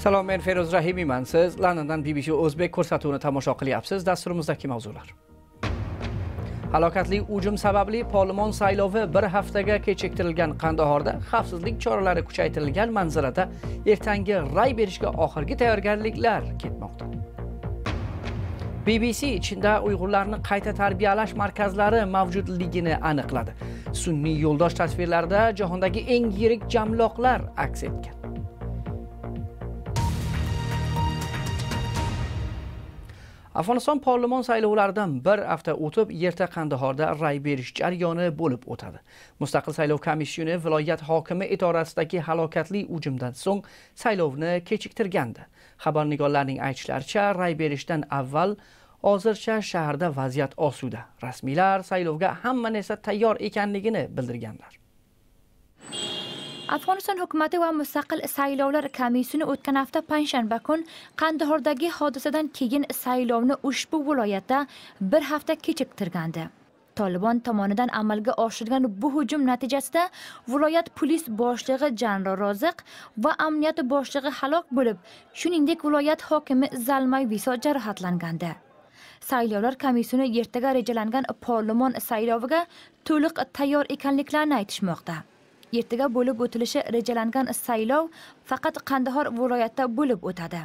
salom men feruz rahimiman siz londondan bbc o'zbek ko'rsatuvini tomosha qilyapsiz dasturimizdagi mavzular halokatli hujum sababli parlament saylovi bir haftaga kechiktirilgan qandahorda xavfsizlik choralari kuchaytirilgan manzilada ertangi ray berishga oxirgi tayyorgarliklar ketmoqda bbc chinda uyg'urlarni qayta tarbiyalash markazlari mavjudligini aniqladi Sunni yo'ldosh tasvirlarida jahondagi eng yirik jamloqlar aks etgan afg'oniston parlament saylovlaridan bir hafta o'tib erta qandahorda ray berish jarayoni bo'lib o'tadi mustaqil saylov komissiyoni viloyat hokimi idorasidagi halokatli hujumdan so'ng saylovni kechiktirgandi xabar nigollarining aytishlaricha ray berishdan avval hozircha shaharda vaziyat osuda rasmiylar saylovga hamma narsa tayyor ekanligini bildirganlar afg'oniston hukumati va mustaqil saylovlar komissiyasi o'tgan hafta panshanba kun qandahordagi hodisadan keyin saylovni ushbu viloyatda bir hafta kechiktirgandi tolibon tomonidan amalga oshirilgan bu hujum natijasida viloyat polis boshlig'i janro roziq va amniyat boshlig'i halok bo'lib shuningdek viloyat hokimi zalmay viso jarohatlangandi saylovlar komissiyasi ertaga rejalangan parlamon sayloviga to'liq tayyor ekanliklarini aytishmoqda ertaga bo'lib o'tilishi rejalangan saylov faqat qandahor viloyatida bo'lib o'tadi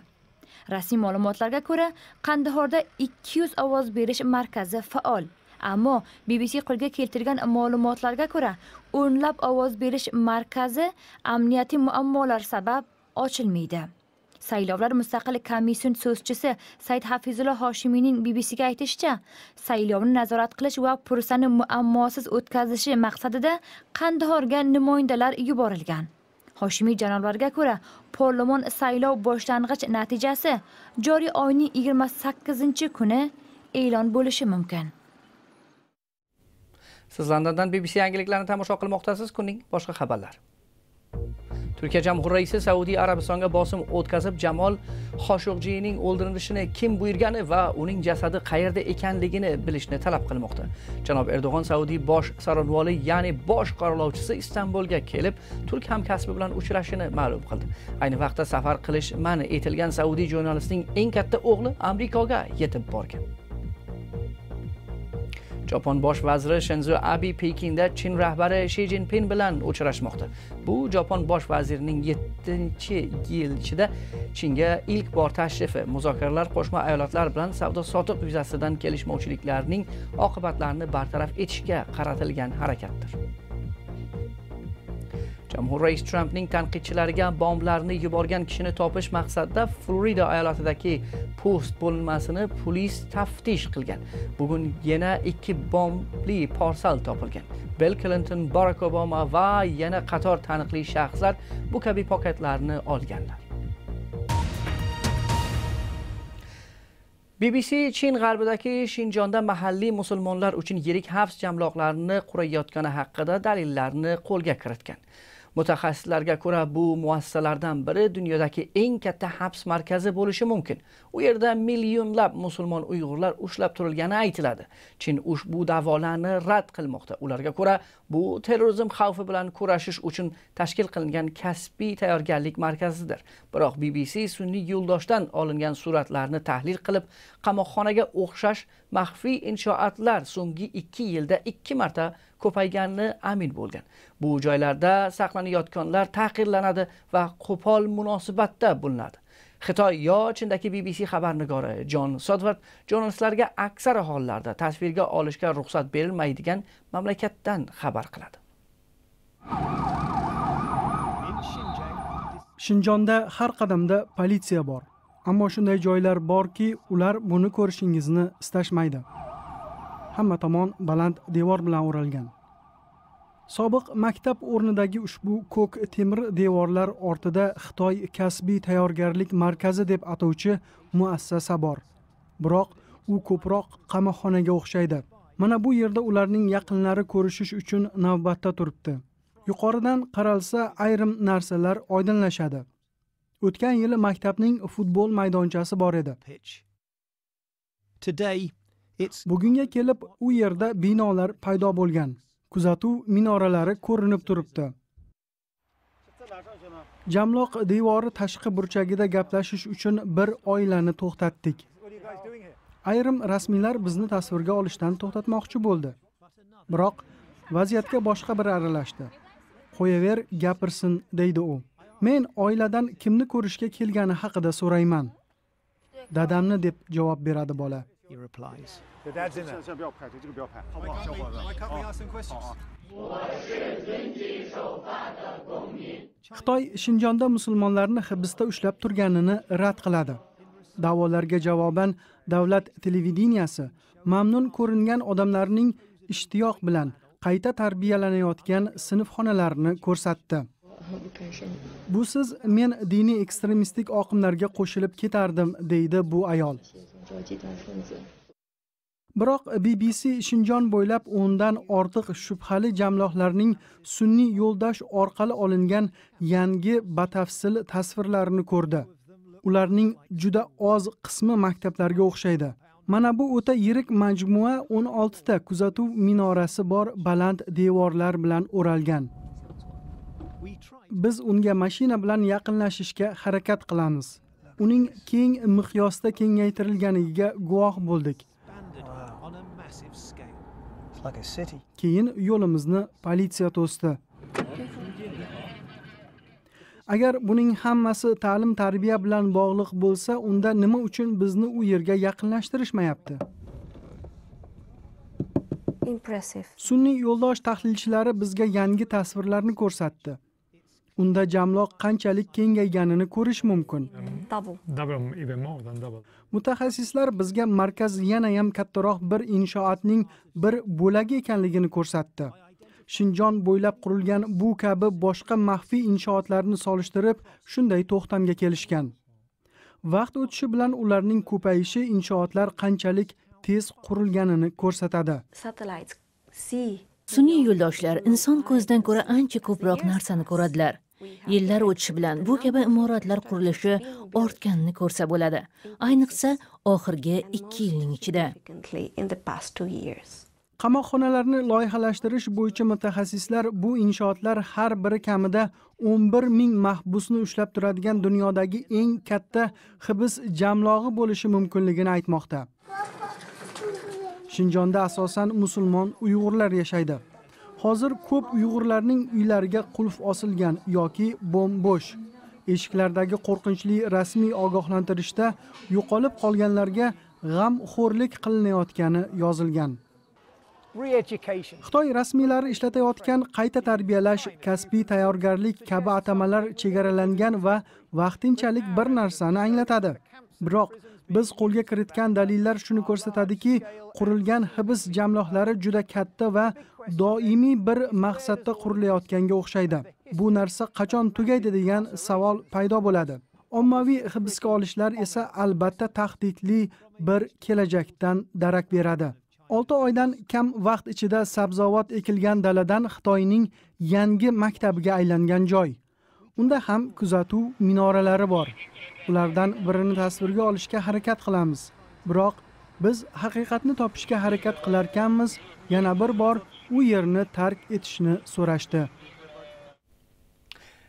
rasmiy ma'lumotlarga ko'ra qandahorda 200 ovoz berish markazi faol ammo bbc qo'lga keltirgan ma'lumotlarga ko'ra o'nlab ovoz berish markazi amniyatiy muammolar sabab ochilmaydi saylovlar mustaqil komission so'zchisi said hafizulla hoshimiyning bbcga aytishicha saylovni nazorat qilish va pursani muammosiz o'tkazishi maqsadida qandahorga numoyandalar yuborilgan hoshimiy janoblarga ko'ra parlament saylov boshlang'ich natijasi joriy oyning 28 kuni e'lon bo'lishi mumkin siz londondan bbc yangiliklarini tomosha qilmoqdasiz kunning boshqa xabarlari turkiya jamhuri raisi saudiya arabistonga bosim o'tkazib jamol xoshoqjining o'ldirilishini kim buyurgani va uning jasadi qayerda ekanligini bilishni talab qilmoqda janob erdo'g'on saudiy bosh sorinvoli ya'ni bosh qoralovchisi istanbulga kelib turk hamkasbi bilan uchrashishini ma'lum qildi ayni vaqtda safar qilish man etilgan saudiy jurnalistning eng katta o'g'li amerikaga yetib borgan Yapon bosh vaziri Shinzo Abe Pekinda Chin rahbari Shi Jinping bilan uchrashmoqda. Bu Yapon bosh vazirining 7-yil ichida Chinga ilk bor tashrifi. Muzokaralar Qo'shma Ayolotlar bilan savdo-sotiq yuzasidan kelishmovchiliklarning oqibatlarini bartaraf etishga qaratilgan harakatdir. Jamhur rais Trampning tanqidchilariga bomblarni yuborgan kishini topish maqsadida Florida oyatidagi post bo'linmasini polis taftish qilgan. Bugun yana ikki bombli porsal topilgan. Bill Clinton, Barack Obama va yana qator taniqli shaxslar bu kabi paketlarni olganlar. BBC Chin g'arbidagi Shinjonda mahalliy musulmonlar uchun yirik hafs jamloqlarini qurayotgani haqida dalillarni qo'lga kiritgan. mutaxassislarga ko'ra bu muassasalardan biri dunyodagi eng katta habs markazi bo'lishi mumkin u yerda millionlab musulmon uyg'urlar ushlab turilgani aytiladi chin ushbu da'volarni rad qilmoqda ularga ko'ra bu terrorizm xavfi bilan kurashish uchun tashkil qilingan kasbiy tayyorgarlik markazidir biroq bbc sun'iy yo'ldoshdan olingan suratlarni tahlil qilib qamoqxonaga o'xshash maxfiy inshoatlar so'nggi 2 yilda 2 marta ko'paygani amin bo'lgan bu joylarda saqlanayotganlar ta'qirlanadi va qo'pol munosabatda bo'linadi xitoy yo chindagi bbc xabarnigori jon sodvard jurnalistlarga aksar hollarda tasvirga olishga ruxsat berilmaydigan mamlakatdan xabar qiladi shinjonda har qadamda politsiya bor ammo shunday joylar borki ular buni ko'rishingizni istashmaydi hamma tomon baland devor bilan o'ralgan sobiq maktab o'rnidagi ushbu ko'k temir devorlar ortida xitoy kasbiy tayyorgarlik markazi deb atovchi muassasa bor biroq u ko'proq qamoqxonaga o'xshaydi mana bu yerda ularning yaqinlari ko'rishish uchun navbatda turibdi yuqoridan qaralsa ayrim narsalar oydinlashadi o'tgan yili maktabning futbol maydonchasi bor edi bugunga kelib u yerda binolar paydo bo'lgan kuzatuv minoralari ko'rinib turibdi jamloq devori tashqi burchagida gaplashish uchun bir oilani to'xtatdik ayrim rasmiylar bizni tasvirga olishdan to'xtatmoqchi bo'ldi biroq vaziyatga boshqa biri aralashdi qo'yaver gapirsin deydi u men oiladan kimni ko'rishga kelgani haqida so'rayman dadamni deb javob beradi bola uh-uh. xitoy shinjonda musulmonlarni hibsda ushlab turganini rad qiladi da'volarga javoban davlat televideniyasi mamnun ko'ringan odamlarning ishtiyoq bilan qayta tarbiyalanayotgan sinfxonalarini ko'rsatdi busiz men diniy ekstremistik oqimlarga qo'shilib ketardim deydi bu ayol biroq bbc shinjon bo'ylab o'ndan ortiq shubhali jamlohlarning sunniy yo'ldosh orqali olingan yangi batafsil tasvirlarini ko'rdi ularning juda oz qismi maktablarga o'xshaydi mana bu o'ta yirik majmua 16 ta kuzatuv minorasi bor baland devorlar bilan o'ralgan biz unga mashina bilan yaqinlashishga harakat qilamiz uning keng miqyosda kengaytirilganligiga guvoh bo'ldik keyin yo'limizni politsiya to'sdi agar buning hammasi ta'lim tarbiya bilan bog'liq bo'lsa unda nima uchun bizni u yerga yaqinlashtirishmayapti sun'iy yo'ldosh tahlilchilari bizga yangi tasvirlarni ko'rsatdi unda jamloq qanchalik kengayganini ko'rish mumkin mutaxassislar bizga markaz yanayam kattaroq bir inshootning bir bo'lagi ekanligini ko'rsatdi shinjon bo'ylab qurilgan bu kabi boshqa maxfiy inshootlarni solishtirib shunday to'xtamga kelishgan vaqt o'tishi bilan ularning ko'payishi inshootlar qanchalik tez qurilganini ko'rsatadi sun'iy yo'ldoshlar inson ko'zidan ko'ra ancha ko'proq narsani ko'radilar yillar o'tishi bilan bu kabi imoratlar qurilishi ortganini ko'rsa bo'ladi ayniqsa oxirgi ikki yilning ichida qamoqxonalarni loyihalashtirish bo'yicha mutaxassislar bu inshootlar har biri kamida 11 ming mahbusni ushlab turadigan dunyodagi eng katta hibs jamlog'i bo'lishi mumkinligini aytmoqda shinjonda asosan musulmon uyg'urlar yashaydi hozir ko'p uyg'urlarning uylariga qulf osilgan yoki bo'mbo'sh eshiklardagi qo'rqinchli rasmiy ogohlantirishda yo'qolib qolganlarga g'amxo'rlik qilinayotgani yozilgan xitoy rasmiylari ishlatayotgan qayta tarbiyalash kasbiy tayyorgarlik kabi atamalar chegaralangan va vaqtinchalik bir narsani anglatadi biroq biz qo'lga kiritgan dalillar shuni ko'rsatadiki qurilgan hibs jamlohlari juda katta va doimiy bir maqsadda qurilayotganga o'xshaydi bu narsa qachon tugaydi degan savol paydo bo'ladi ommaviy hibsga olishlar esa albatta tahdidli bir kelajakdan darak beradi olti oydan kam vaqt ichida sabzavot ekilgan daladan xitoyning yangi maktabiga aylangan joy Unda ham kuzatuv minoralari bor. Ulardan birini tasvirga olishga harakat qilamiz. Biroq biz haqiqatni topishga harakat qilarkanmiz, yana bir bor u yerni tark etishni so'rashdi.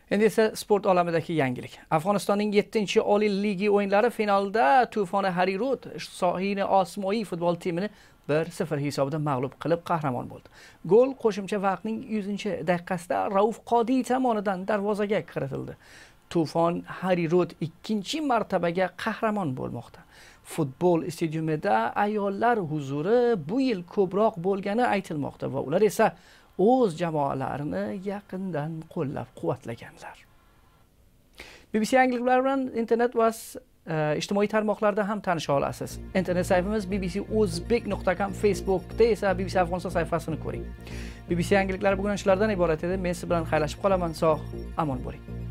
endi esa sport olamidagi yangilik afg'onistonning yettinchi oliy ligi o'yinlari finalida tufoni harirut sohini osmoiy futbol timini bir sifr hisobida mag'lub qilib qahramon bo'ldi gol qo'shimcha vaqtning yuzinchi daqiqasida rauf qodiy tomonidan darvozaga kiritildi tufon harirut ikkinchi martabaga qahramon bo'lmoqda futbol stadiumida ayollar huzuri bu yil ko'proq bo'lgani aytilmoqda va ular esa o'z jamoalarini yaqindan qo'llab quvvatlaganlar bbc yangiliklari bilan internet va e, ijtimoiy tarmoqlarda ham tanisha olasiz internet sayfimiz bbc o'zbek nuqta kom facebookda esa bbc afg'oniston sahifasini ko'ring bbc yangiliklari bugun shulardan iborat edi men siz bilan xayrlashib qolaman sog' omon bo'ling